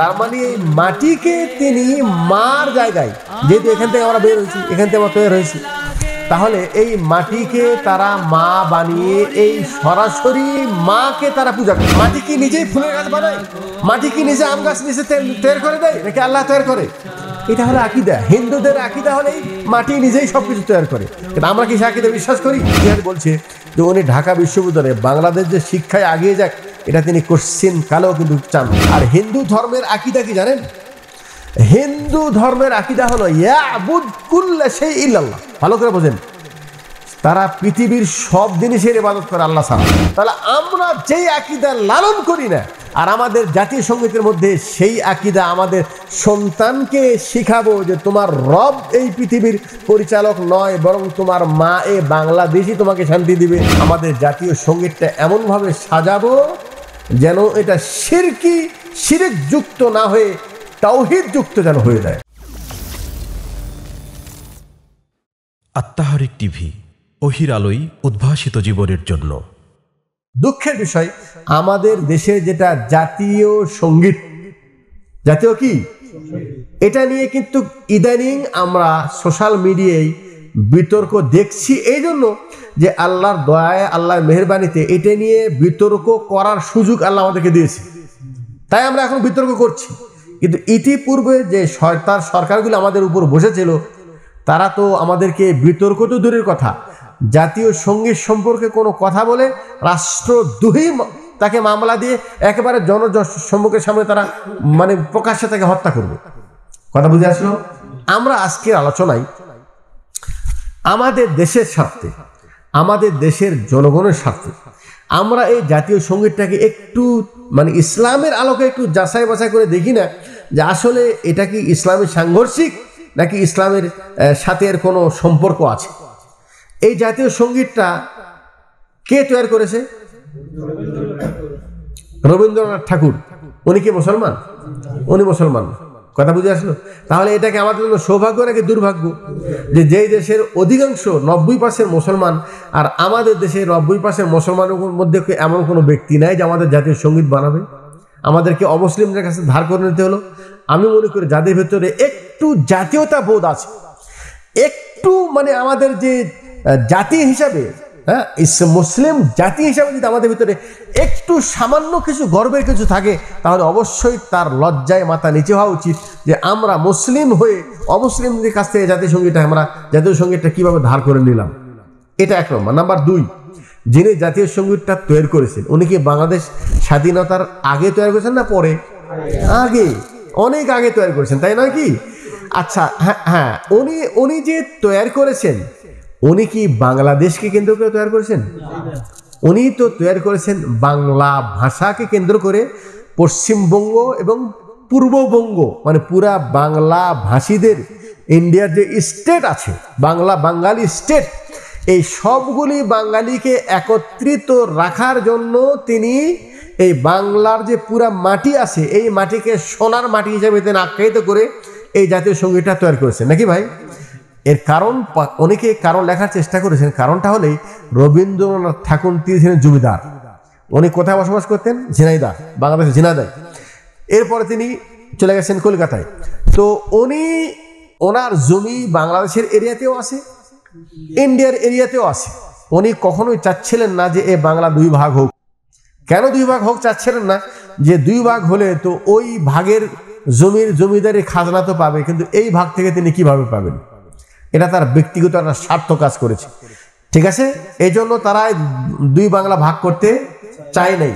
তার মানে এই মাটিকে তিনি মার জায়গায় যেহেতু এখান থেকে আমরা বের হয়েছি এখান থেকে আমরা তৈরি হয়েছি তাহলে এই মাটিকে তারা মা বানিয়ে এই সরাসরি মাকে তারা পূজা করে মাটি কি নিজেই ফুলের গাছ বানায় মাটি কি নিজে আম গাছ নিজে তৈরি করে দেয় নাকি আল্লাহ তৈরি করে এটা হলো আকিদা হিন্দুদের আকিদা হলেই মাটি নিজেই সব কিছু তৈরি করে কিন্তু আমরা কি সে আকিদা বিশ্বাস করি বলছে যে উনি ঢাকা বিশ্ববিদ্যালয়ে বাংলাদেশ যে শিক্ষায় আগিয়ে যাক এটা তিনি করছেন কালেও কিন্তু চান আর হিন্দু ধর্মের আকিদা কি জানেন হিন্দু ধর্মের আকিদা হলো ভালো করে বোঝেন তারা পৃথিবীর সব জিনিসের ইবাদত করে আল্লাহ সাহা তাহলে আমরা যেই আকিদা লালন করি না আর আমাদের জাতীয় সঙ্গীতের মধ্যে সেই আকিদা আমাদের সন্তানকে শিখাবো যে তোমার রব এই পৃথিবীর পরিচালক নয় বরং তোমার মা এ বাংলাদেশই তোমাকে শান্তি দিবে আমাদের জাতীয় সঙ্গীতটা এমনভাবে সাজাবো যেন এটা সিরকি সিরেক যুক্ত না হয়ে তাওহিদ যুক্ত যেন হয়ে যায় আত্মাহারিক টিভি অহির আলোই উদ্ভাসিত জীবনের জন্য দুঃখের বিষয় আমাদের দেশে যেটা জাতীয় সঙ্গীত জাতীয় কি এটা নিয়ে কিন্তু ইদানিং আমরা সোশ্যাল মিডিয়ায় বিতর্ক দেখছি এই জন্য যে আল্লাহর দয়ায় আল্লাহর মেহরবানিতে এটা নিয়ে বিতর্ক করার সুযোগ আল্লাহ আমাদেরকে দিয়েছে তাই আমরা এখন বিতর্ক করছি কিন্তু ইতিপূর্বে যে তার সরকারগুলো আমাদের উপর বসেছিল তারা তো আমাদেরকে বিতর্ক তো দূরের কথা জাতীয় সঙ্গীত সম্পর্কে কোনো কথা বলে রাষ্ট্রদ্রোহী তাকে মামলা দিয়ে একেবারে সম্মুখের সামনে তারা মানে প্রকাশ্যে তাকে হত্যা করবে কথা বুঝে আসলো আমরা আজকের আলোচনায় আমাদের দেশের স্বার্থে আমাদের দেশের জনগণের স্বার্থে আমরা এই জাতীয় সঙ্গীতটাকে একটু মানে ইসলামের আলোকে একটু যাচাই বাছাই করে দেখি না যে আসলে এটা কি ইসলামের সাংঘর্ষিক নাকি ইসলামের সাথে এর কোনো সম্পর্ক আছে এই জাতীয় সঙ্গীতটা কে তৈরি করেছে রবীন্দ্রনাথ ঠাকুর উনি কি মুসলমান উনি মুসলমান কথা বুঝে আসলো তাহলে এটাকে আমাদের জন্য সৌভাগ্য নাকি দুর্ভাগ্য যে যেই দেশের অধিকাংশ নব্বই পার্সেন্ট মুসলমান আর আমাদের দেশে নব্বই পার্সেন্ট মুসলমানের মধ্যে এমন কোনো ব্যক্তি নাই যে আমাদের জাতীয় সঙ্গীত বানাবে আমাদেরকে অমুসলিমদের কাছে ধার করে নিতে হলো আমি মনে করি যাদের ভেতরে একটু জাতীয়তা বোধ আছে একটু মানে আমাদের যে জাতি হিসাবে হ্যাঁ মুসলিম জাতি হিসাবে যদি আমাদের ভিতরে একটু সামান্য কিছু গর্বের কিছু থাকে তাহলে অবশ্যই তার লজ্জায় মাথা নিচে হওয়া উচিত যে আমরা মুসলিম হয়ে অমুসলিমদের কাছ থেকে জাতিসংগীতটা আমরা জাতীয় সঙ্গীতটা কীভাবে ধার করে নিলাম এটা এক নম্বর নাম্বার দুই যিনি জাতীয় সঙ্গীতটা তৈরি করেছেন উনি কি বাংলাদেশ স্বাধীনতার আগে তৈরি করেছেন না পরে আগে অনেক আগে তৈরি করেছেন তাই নয় কি আচ্ছা হ্যাঁ হ্যাঁ উনি উনি যে তৈরি করেছেন উনি কি বাংলাদেশকে কেন্দ্র করে তৈরি করেছেন উনি তো তৈরি করেছেন বাংলা ভাষাকে কেন্দ্র করে পশ্চিমবঙ্গ এবং পূর্ববঙ্গ মানে পুরা বাংলা ভাষীদের ইন্ডিয়ার যে স্টেট আছে বাংলা বাঙালি স্টেট এই সবগুলি বাঙালিকে একত্রিত রাখার জন্য তিনি এই বাংলার যে পুরা মাটি আছে এই মাটিকে সোনার মাটি হিসাবে তিনি আখ্যায়িত করে এই জাতীয় সঙ্গীতটা তৈরি করেছেন নাকি ভাই এর কারণ অনেকে কারণ লেখার চেষ্টা করেছেন কারণটা হলেই রবীন্দ্রনাথ ঠাকুর তিনি ছিলেন জমিদার উনি কোথায় বসবাস করতেন ঝিনাইদা বাংলাদেশের ঝিনাইদায় এরপরে তিনি চলে গেছেন কলকাতায় তো উনি ওনার জমি বাংলাদেশের এরিয়াতেও আছে ইন্ডিয়ার এরিয়াতেও আছে উনি কখনোই চাচ্ছিলেন না যে এ বাংলা দুই ভাগ হোক কেন দুই ভাগ হোক চাচ্ছিলেন না যে দুই ভাগ হলে তো ওই ভাগের জমির জমিদারের খাজনা তো পাবে কিন্তু এই ভাগ থেকে তিনি কিভাবে পাবেন এটা তার ব্যক্তিগত একটা স্বার্থ কাজ করেছে ঠিক আছে এই জন্য তারা দুই বাংলা ভাগ করতে চায় নাই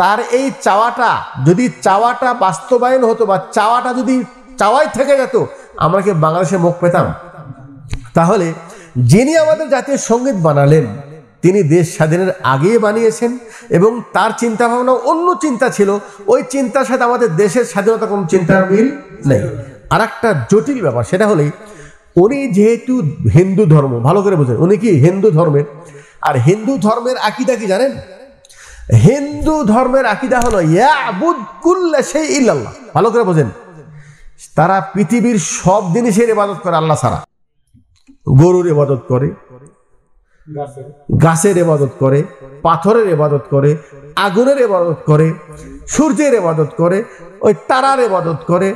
তার এই চাওয়াটা যদি চাওয়াটা বাস্তবায়ন হতো বা চাওয়াটা যদি চাওয়াই থেকে যেত আমরা কি বাংলাদেশে মুখ পেতাম তাহলে যিনি আমাদের জাতীয় সঙ্গীত বানালেন তিনি দেশ স্বাধীনের আগেই বানিয়েছেন এবং তার চিন্তা ভাবনা অন্য চিন্তা ছিল ওই চিন্তার সাথে আমাদের দেশের স্বাধীনতা কোনো চিন্তার মিল নেই আর একটা জটিল ব্যাপার সেটা হলেই উনি যেহেতু হিন্দু ধর্ম ভালো করে বোঝেন উনি কি হিন্দু ধর্মের আর হিন্দু ধর্মের আকিদা কি জানেন হিন্দু ধর্মের আকিদা হলো ভালো করে বোঝেন তারা পৃথিবীর সব জিনিসের ইবাদত করে আল্লাহ ছাড়া গরুর ইবাদত করে গাছের ইবাদত করে পাথরের ইবাদত করে আগুনের ইবাদত করে সূর্যের ইবাদত করে ওই তারার ইবাদত করে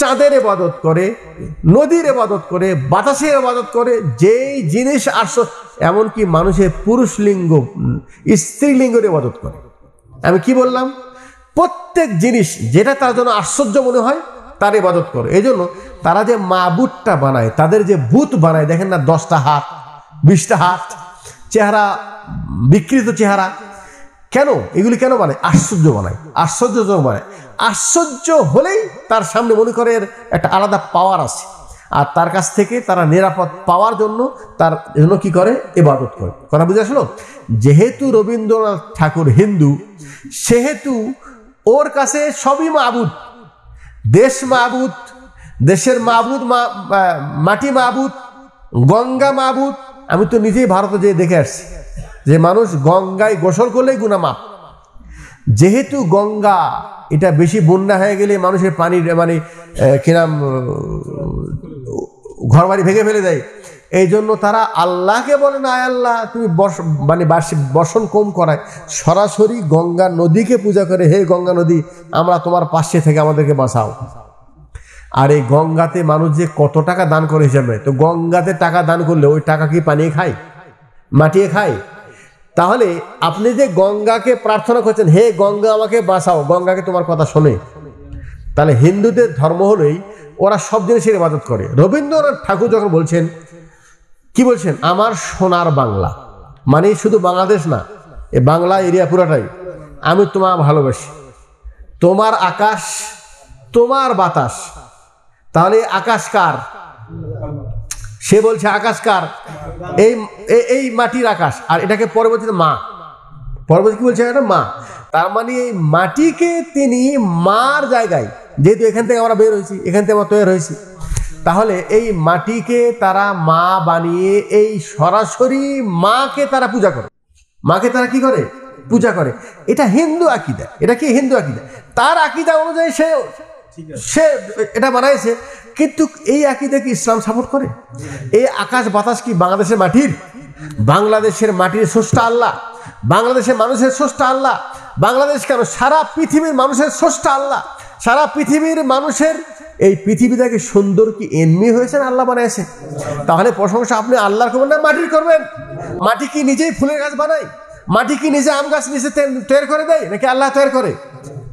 চাঁদের এবাদত করে নদীর এবাদত করে বাতাসের এবাদত করে যেই জিনিস আশ্চ এমনকি মানুষের পুরুষ লিঙ্গ স্ত্রীলিঙ্গের এবাদত করে আমি কি বললাম প্রত্যেক জিনিস যেটা তার জন্য আশ্চর্য মনে হয় তার এবাদত করে এই জন্য তারা যে মা বুটটা বানায় তাদের যে বুথ বানায় দেখেন না দশটা হাত বিশটা হাত চেহারা বিকৃত চেহারা কেন এগুলি কেন বানায় আশ্চর্য বানায় আশ্চর্যজনক বানায় আশ্চর্য হলেই তার সামনে মনে করে এর একটা আলাদা পাওয়ার আছে আর তার কাছ থেকে তারা নিরাপদ পাওয়ার জন্য তার জন্য কি করে এবাদত করে কথা বুঝে আসলো যেহেতু রবীন্দ্রনাথ ঠাকুর হিন্দু সেহেতু ওর কাছে সবই মাবুদ দেশ মাবুদ দেশের মাবুদ মাটি মাবুদ গঙ্গা মাবুদ আমি তো নিজেই ভারতে যেয়ে দেখে আসছি যে মানুষ গঙ্গায় গোসল করলেই গুণা যেহেতু গঙ্গা এটা বেশি বন্যা হয়ে গেলে মানুষের পানির মানে কিনাম ঘর বাড়ি ভেঙে ফেলে দেয় এই জন্য তারা আল্লাহকে বলে না আল্লাহ তুমি বস মানে বসন কম করায় সরাসরি গঙ্গা নদীকে পূজা করে হে গঙ্গা নদী আমরা তোমার পাশে থেকে আমাদেরকে বাঁচাও আর এই গঙ্গাতে মানুষ যে কত টাকা দান করে হিসাবে তো গঙ্গাতে টাকা দান করলে ওই টাকা কি পানিয়ে খায় মাটিয়ে খায় তাহলে আপনি যে গঙ্গাকে প্রার্থনা করছেন হে গঙ্গা আমাকে বাঁচাও গঙ্গাকে তোমার কথা শোনে তাহলে হিন্দুদের ধর্ম হলেই ওরা সব জিনিসের ইবাদত করে রবীন্দ্রনাথ ঠাকুর যখন বলছেন কি বলছেন আমার সোনার বাংলা মানে শুধু বাংলাদেশ না এ বাংলা এরিয়া পুরাটাই আমি তোমার ভালোবাসি তোমার আকাশ তোমার বাতাস তাহলে আকাশ কার সে বলছে আকাশ কার এই এই মাটির আকাশ আর এটাকে পরবর্তীতে মা পরবর্তী কি বলছে এটা মা তার মানে এই মাটিকে তিনি মার জায়গায় যেহেতু এখান থেকে আমরা বের হয়েছি এখান থেকে আমরা তৈরি হয়েছি তাহলে এই মাটিকে তারা মা বানিয়ে এই সরাসরি মাকে তারা পূজা করে মাকে তারা কি করে পূজা করে এটা হিন্দু আকিদা এটা কি হিন্দু আকিদা তার আকিদা অনুযায়ী সে সে এটা বানাইছে কিন্তু এই একই কি ইসলাম সাপোর্ট করে এই আকাশ বাতাস কি বাংলাদেশের মাটির বাংলাদেশের মাটির স্রষ্টা আল্লাহ বাংলাদেশের মানুষের স্রষ্টা আল্লাহ বাংলাদেশ কেন সারা পৃথিবীর মানুষের স্রষ্টা আল্লাহ সারা পৃথিবীর মানুষের এই পৃথিবীটাকে সুন্দর কি এমনি হয়েছেন আল্লাহ বানাইছে তাহলে প্রশংসা আপনি আল্লাহর করবেন না মাটির করবেন মাটি কি নিজেই ফুলের গাছ বানায় মাটি কি নিজে আম গাছ নিজে তৈরি করে দেয় নাকি আল্লাহ তৈরি করে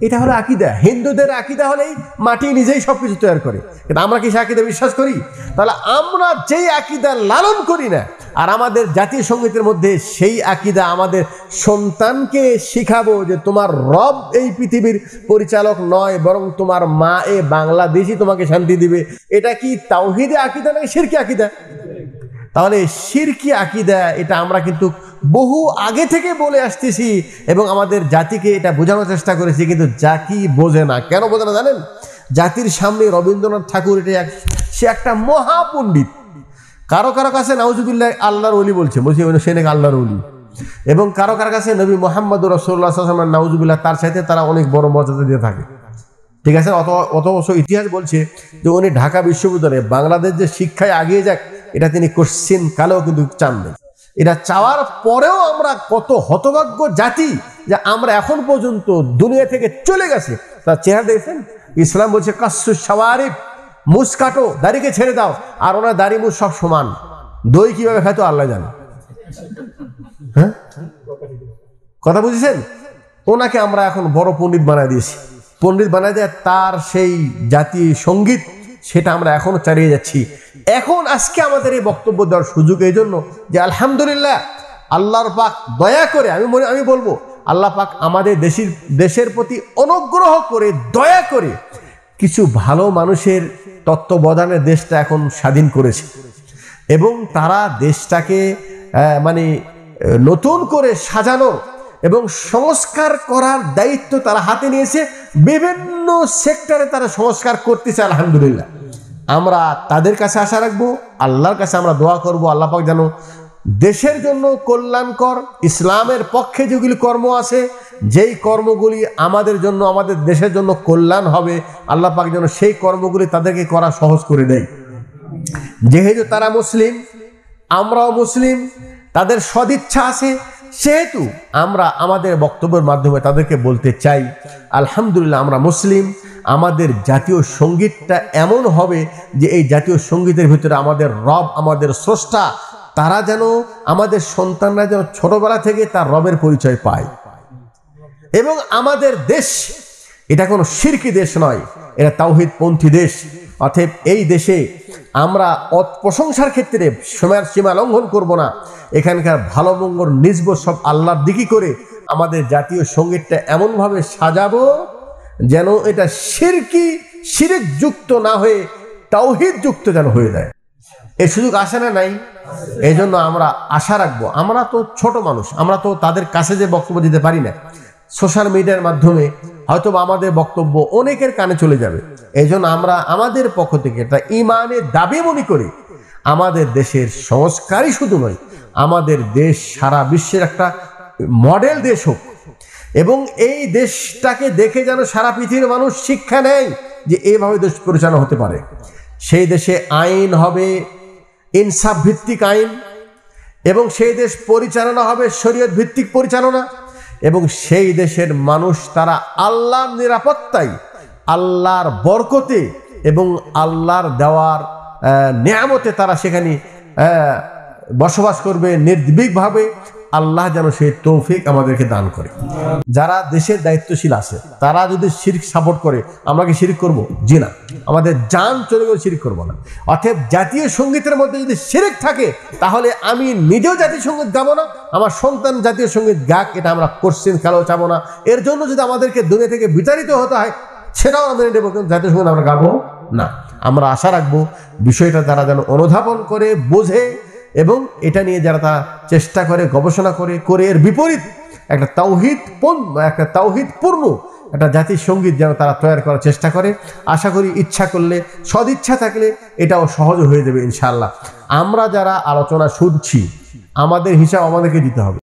এটা হলো আকিদা হিন্দুদের আকিদা হলেই মাটি নিজেই সব কিছু তৈরি করে কিন্তু আমরা কি সে আকিদা বিশ্বাস করি তাহলে আমরা যেই আকিদা লালন করি না আর আমাদের জাতীয় সঙ্গীতের মধ্যে সেই আকিদা আমাদের সন্তানকে শিখাবো যে তোমার রব এই পৃথিবীর পরিচালক নয় বরং তোমার মা এ বাংলাদেশই তোমাকে শান্তি দিবে এটা কি তাওহিদে আকিদা নাকি সিরকি আকিদা তাহলে সিরকি আকিদা এটা আমরা কিন্তু বহু আগে থেকে বলে আসতেছি এবং আমাদের জাতিকে এটা বোঝানোর চেষ্টা করেছি কিন্তু জাতি বোঝে না কেন বোঝে না জানেন জাতির সামনে রবীন্দ্রনাথ ঠাকুর এটা এক সে একটা মহাপণ্ডিত কারো কারো কাছে নাউজুবিল্লাহ আল্লাহর অলি বলছে বলছি সে সেনেক আল্লাহর অলি এবং কারো কারো কাছে নবী মোহাম্মদ রসোল্লা সাল্লাম নাউজুবিল্লাহ তার সাথে তারা অনেক বড় মর্যাদা দিয়ে থাকে ঠিক আছে অত অত ইতিহাস বলছে যে উনি ঢাকা বিশ্ববিদ্যালয়ে বাংলাদেশ যে শিক্ষায় আগিয়ে যাক এটা তিনি কোশ্চিন কালেও কিন্তু নেই এটা চাওয়ার পরেও আমরা কত হতভাগ্য জাতি যে আমরা এখন পর্যন্ত দুনিয়া থেকে চলে গেছে তার চেহারা দেখছেন ইসলাম বলছে কাসু সাওয়ারিফ মুস কাটো দাড়িকে ছেড়ে দাও আর ওনার দাড়ি মুস সব সমান দই কিভাবে খাইতো আল্লাহ জানে হ্যাঁ? কথা বুঝেছেন ওনাকে আমরা এখন বড় পণ্ডিত বানায় দিয়েছি পণ্ডিত বানায় দেয় তার সেই জাতীয় সঙ্গীত সেটা আমরা এখনও চালিয়ে যাচ্ছি এখন আজকে আমাদের এই বক্তব্য দেওয়ার সুযোগ এই জন্য যে আলহামদুলিল্লাহ আল্লাহর পাক দয়া করে আমি মনে আমি বলবো আল্লাহ পাক আমাদের দেশের দেশের প্রতি অনুগ্রহ করে দয়া করে কিছু ভালো মানুষের তত্ত্বাবধানে দেশটা এখন স্বাধীন করেছে এবং তারা দেশটাকে মানে নতুন করে সাজানো এবং সংস্কার করার দায়িত্ব তারা হাতে নিয়েছে বিভিন্ন সেক্টরে তারা সংস্কার করতেছে আলহামদুলিল্লাহ আমরা তাদের কাছে আশা রাখবো আল্লাহর কাছে আমরা দোয়া করবো আল্লাপাক যেন দেশের জন্য কল্যাণকর ইসলামের পক্ষে যেগুলি কর্ম আছে যেই কর্মগুলি আমাদের জন্য আমাদের দেশের জন্য কল্যাণ হবে আল্লাহ পাক যেন সেই কর্মগুলি তাদেরকে করা সহজ করে দেয় যেহেতু তারা মুসলিম আমরাও মুসলিম তাদের সদিচ্ছা আছে সেহেতু আমরা আমাদের বক্তব্যের মাধ্যমে তাদেরকে বলতে চাই আলহামদুলিল্লাহ আমরা মুসলিম আমাদের জাতীয় সঙ্গীতটা এমন হবে যে এই জাতীয় সঙ্গীতের ভিতরে আমাদের রব আমাদের স্রষ্টা তারা যেন আমাদের সন্তানরা যেন ছোটবেলা থেকে তার রবের পরিচয় পায় এবং আমাদের দেশ এটা কোনো শিরকি দেশ নয় এটা তাওহিদপন্থী দেশ অতএব এই দেশে আমরা প্রশংসার ক্ষেত্রে সময়ের সীমা লঙ্ঘন করব না এখানকার ভালো মঙ্গল নিজব সব আল্লাহর দিকি করে আমাদের জাতীয় সঙ্গীতটা এমনভাবে সাজাবো যেন এটা সিরকি সিরেক যুক্ত না হয়ে তাওহিদ যুক্ত যেন হয়ে যায় এ সুযোগ আসে না নাই এই জন্য আমরা আশা রাখবো আমরা তো ছোট মানুষ আমরা তো তাদের কাছে যে বক্তব্য দিতে পারি না সোশ্যাল মিডিয়ার মাধ্যমে হয়তো আমাদের বক্তব্য অনেকের কানে চলে যাবে এই আমরা আমাদের পক্ষ থেকে এটা ইমানের দাবি মনে করি আমাদের দেশের সংস্কারই শুধু নয় আমাদের দেশ সারা বিশ্বের একটা মডেল দেশ হোক এবং এই দেশটাকে দেখে যেন সারা পৃথিবীর মানুষ শিক্ষা নেয় যে এইভাবে দেশ পরিচালনা হতে পারে সেই দেশে আইন হবে ইনসাফ ভিত্তিক আইন এবং সেই দেশ পরিচালনা হবে শরীয়ত ভিত্তিক পরিচালনা এবং সেই দেশের মানুষ তারা আল্লাহর নিরাপত্তায় আল্লাহর বরকতে এবং আল্লাহর দেওয়ার নিয়ামতে তারা সেখানে বসবাস করবে নির্ভীকভাবে আল্লাহ যেন সেই তৌফিক আমাদেরকে দান করে যারা দেশের দায়িত্বশীল আছে তারা যদি শির্ক সাপোর্ট করে আমরা কি শিরিক করবো জি না আমাদের যান চলে গেলে শিরিক করবো না অর্থাৎ জাতীয় সঙ্গীতের মধ্যে যদি শিরিক থাকে তাহলে আমি নিজেও জাতীয় সঙ্গীত গাবো না আমার সন্তান জাতীয় সঙ্গীত গাক এটা আমরা কোশ্চিন কালো চাবো না এর জন্য যদি আমাদেরকে দুনিয়া থেকে বিতাড়িত হতে হয় সেটাও আমাদের নেব কিন্তু জাতীয় সঙ্গীত আমরা গাবো না আমরা আশা রাখবো বিষয়টা তারা যেন অনুধাবন করে বোঝে এবং এটা নিয়ে যারা তা চেষ্টা করে গবেষণা করে করে এর বিপরীত একটা তাওহিদ একটা তাওহিদ পূর্ণ একটা জাতির সঙ্গীত যেন তারা তৈরি করার চেষ্টা করে আশা করি ইচ্ছা করলে সদিচ্ছা থাকলে এটাও সহজ হয়ে যাবে ইনশাল্লাহ আমরা যারা আলোচনা শুনছি আমাদের হিসাব আমাদেরকে দিতে হবে